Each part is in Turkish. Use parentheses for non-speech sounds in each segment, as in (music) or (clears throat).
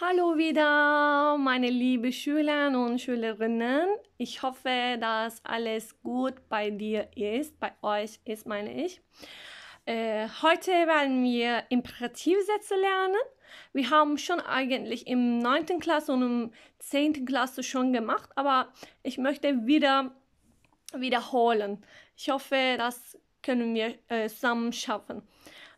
Hallo wieder, meine liebe Schüler und Schülerinnen. Ich hoffe, dass alles gut bei dir ist, bei euch ist, meine ich. Äh, heute werden wir Imperativsätze lernen. Wir haben schon eigentlich im 9. Klasse und im 10. Klasse schon gemacht, aber ich möchte wieder wiederholen. Ich hoffe, das können wir äh, zusammen schaffen.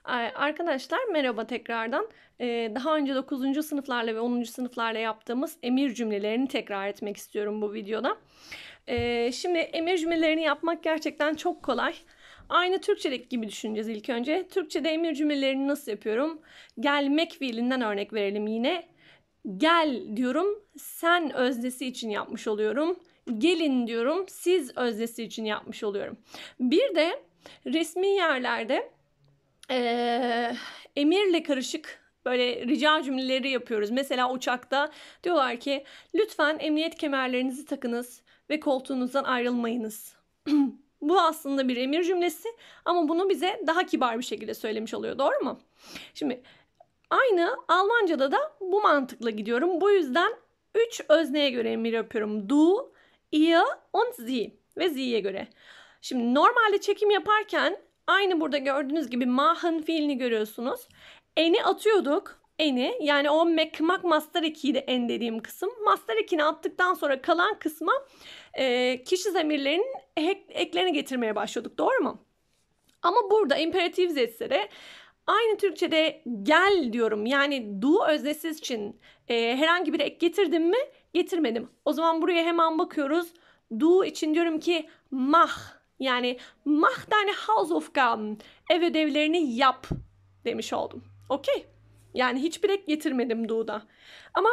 Arkadaşlar merhaba tekrardan. Ee, daha önce 9. sınıflarla ve 10. sınıflarla yaptığımız emir cümlelerini tekrar etmek istiyorum bu videoda. Ee, şimdi emir cümlelerini yapmak gerçekten çok kolay. Aynı Türkçedeki gibi düşüneceğiz ilk önce. Türkçede emir cümlelerini nasıl yapıyorum? Gelmek fiilinden örnek verelim yine. Gel diyorum, sen öznesi için yapmış oluyorum. Gelin diyorum, siz öznesi için yapmış oluyorum. Bir de resmi yerlerde e, emirle karışık böyle rica cümleleri yapıyoruz. Mesela uçakta diyorlar ki lütfen emniyet kemerlerinizi takınız ve koltuğunuzdan ayrılmayınız. (clears throat) Bu aslında bir emir cümlesi ama bunu bize daha kibar bir şekilde söylemiş oluyor. Doğru mu? Şimdi aynı Almanca'da da bu mantıkla gidiyorum. Bu yüzden 3 özneye göre emir yapıyorum. Du, ihr und sie ve sie'ye göre. Şimdi normalde çekim yaparken Aynı burada gördüğünüz gibi mahın fiilini görüyorsunuz. Eni atıyorduk. Eni yani o mekmak master 2'ydi en dediğim kısım. Master 2'ni attıktan sonra kalan kısma e, kişi zemirlerinin ek, eklerini getirmeye başlıyorduk. Doğru mu? Ama burada imperatif zetse aynı Türkçe'de gel diyorum. Yani du öznesiz için e, herhangi bir ek getirdim mi? Getirmedim. O zaman buraya hemen bakıyoruz. Du için diyorum ki mah yani mach deine Hausaufgaben, ev ödevlerini yap demiş oldum. Okey. Yani hiçbir ek getirmedim Du'da. Ama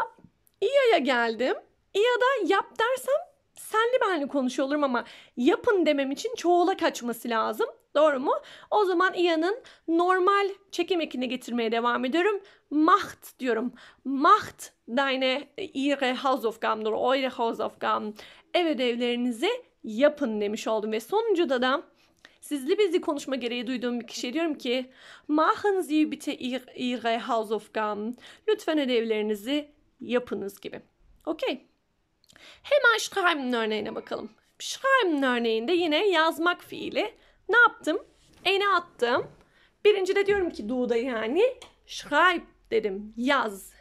İya'ya geldim. İya'da yap dersem senli benli konuşuyor olurum ama yapın demem için çoğula kaçması lazım. Doğru mu? O zaman İya'nın normal çekim ekini getirmeye devam ediyorum. Macht diyorum. Macht deine e, ihre Hausaufgaben oder eure Hausaufgaben. Ev ödevlerinizi yapın demiş oldum ve sonuncuda da sizli bizi konuşma gereği duyduğum bir kişiye diyorum ki machen Sie bitte Ihre Hausaufgaben. Lütfen ödevlerinizi yapınız gibi. Okey. Hemen schreiben örneğine bakalım. Schreiben örneğinde yine yazmak fiili. Ne yaptım? Ene attım. Birinci de diyorum ki du'da yani schreib dedim. Yaz.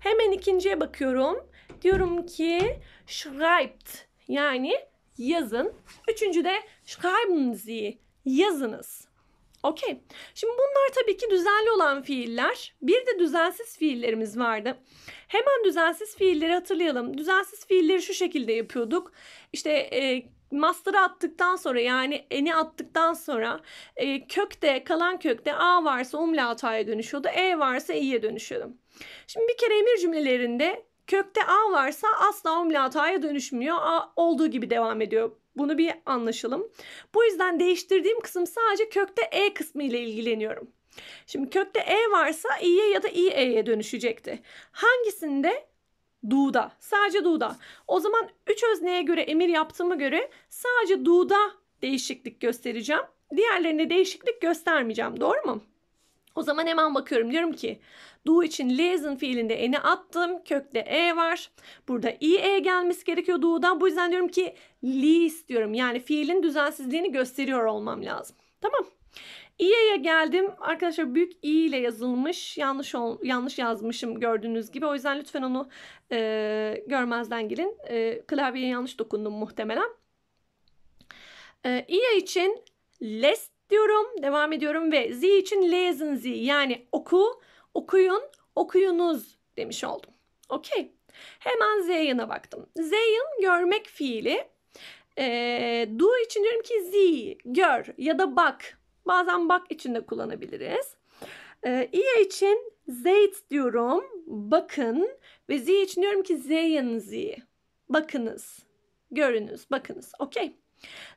Hemen ikinciye bakıyorum. Diyorum ki schreibt yani yazın. Üçüncü de schreiben Sie yazınız. Okey. Şimdi bunlar tabii ki düzenli olan fiiller. Bir de düzensiz fiillerimiz vardı. Hemen düzensiz fiilleri hatırlayalım. Düzensiz fiilleri şu şekilde yapıyorduk. İşte e, master'ı attıktan sonra yani eni attıktan sonra e, kökte kalan kökte a varsa umlauta'ya dönüşüyordu. E varsa i'ye dönüşüyordu. Şimdi bir kere emir cümlelerinde Kökte A varsa asla omlaut A'ya dönüşmüyor. A olduğu gibi devam ediyor. Bunu bir anlaşalım. Bu yüzden değiştirdiğim kısım sadece kökte E kısmı ile ilgileniyorum. Şimdi kökte E varsa İ'ye ya da İE'ye dönüşecekti. Hangisinde? Du'da. Sadece Du'da. O zaman 3 özneye göre emir yaptığıma göre sadece Du'da değişiklik göstereceğim. Diğerlerine değişiklik göstermeyeceğim. Doğru mu? O zaman hemen bakıyorum. Diyorum ki do için lesen fiilinde E'ni attım. Kökte e var. Burada i e gelmesi gerekiyor do'dan. Bu yüzden diyorum ki least diyorum. Yani fiilin düzensizliğini gösteriyor olmam lazım. Tamam. İ'ye geldim. Arkadaşlar büyük i ile yazılmış. Yanlış ol, yanlış yazmışım gördüğünüz gibi. O yüzden lütfen onu e, görmezden gelin. E, klavyeye yanlış dokundum muhtemelen. E, İ'ye için less diyorum. Devam ediyorum ve Z için lesen Z yani oku, okuyun, okuyunuz demiş oldum. Okey. Hemen Zeyin'e baktım. Zeyin görmek fiili. E, do için diyorum ki Z, gör ya da bak. Bazen bak için de kullanabiliriz. E, için Zeyt diyorum, bakın. Ve Z için diyorum ki Zeyin Z. Bakınız, görünüz, bakınız. Okey.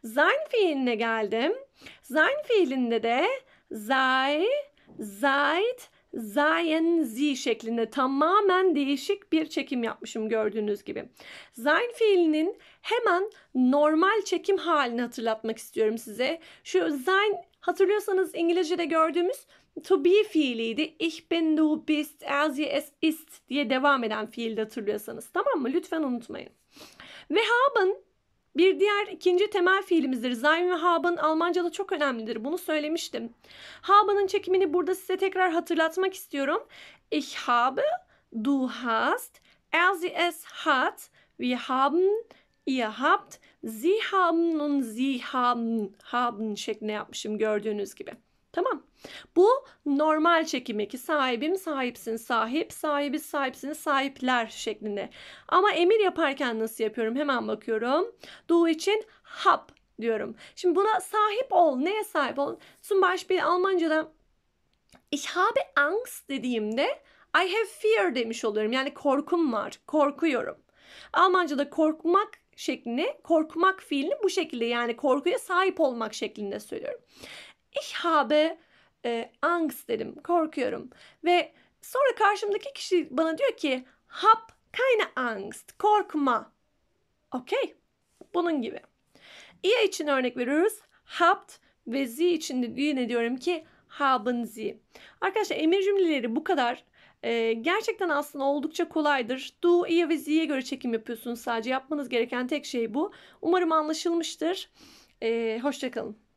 Sein fiiline geldim. Sein fiilinde de sei, seit, seien, sie şeklinde tamamen değişik bir çekim yapmışım gördüğünüz gibi. Sein fiilinin hemen normal çekim halini hatırlatmak istiyorum size. Şu sein hatırlıyorsanız İngilizce'de gördüğümüz to be fiiliydi. Ich bin, du bist, er, sie, es ist diye devam eden fiilde hatırlıyorsanız. Tamam mı? Lütfen unutmayın. Ve haben bir diğer ikinci temel fiilimizdir. Sein ve haben Almanca'da çok önemlidir. Bunu söylemiştim. Haben'ın çekimini burada size tekrar hatırlatmak istiyorum. Ich habe, du hast, er sie es hat, wir haben, ihr habt, sie haben und sie haben, haben şeklinde yapmışım gördüğünüz gibi. Tamam. Bu normal çekim eki. Sahibim, sahipsin, sahip, sahibi, sahipsiniz, sahipler şeklinde. Ama emir yaparken nasıl yapıyorum? Hemen bakıyorum. Do için hab diyorum. Şimdi buna sahip ol. Neye sahip ol? Zum bir Almanca'da ich habe Angst dediğimde I have fear demiş oluyorum. Yani korkum var. Korkuyorum. Almanca'da korkmak şeklini, korkmak fiilini bu şekilde yani korkuya sahip olmak şeklinde söylüyorum. Ich habe e, Angst derim, korkuyorum. Ve sonra karşımdaki kişi bana diyor ki hab keine Angst, korkma. Okey, bunun gibi. Ihr için örnek veriyoruz. Habt ve z için de yine diyorum ki haben sie. Arkadaşlar emir cümleleri bu kadar. Ee, gerçekten aslında oldukça kolaydır. Do, ihr ve z'ye göre çekim yapıyorsunuz sadece. Yapmanız gereken tek şey bu. Umarım anlaşılmıştır. Ee, Hoşçakalın.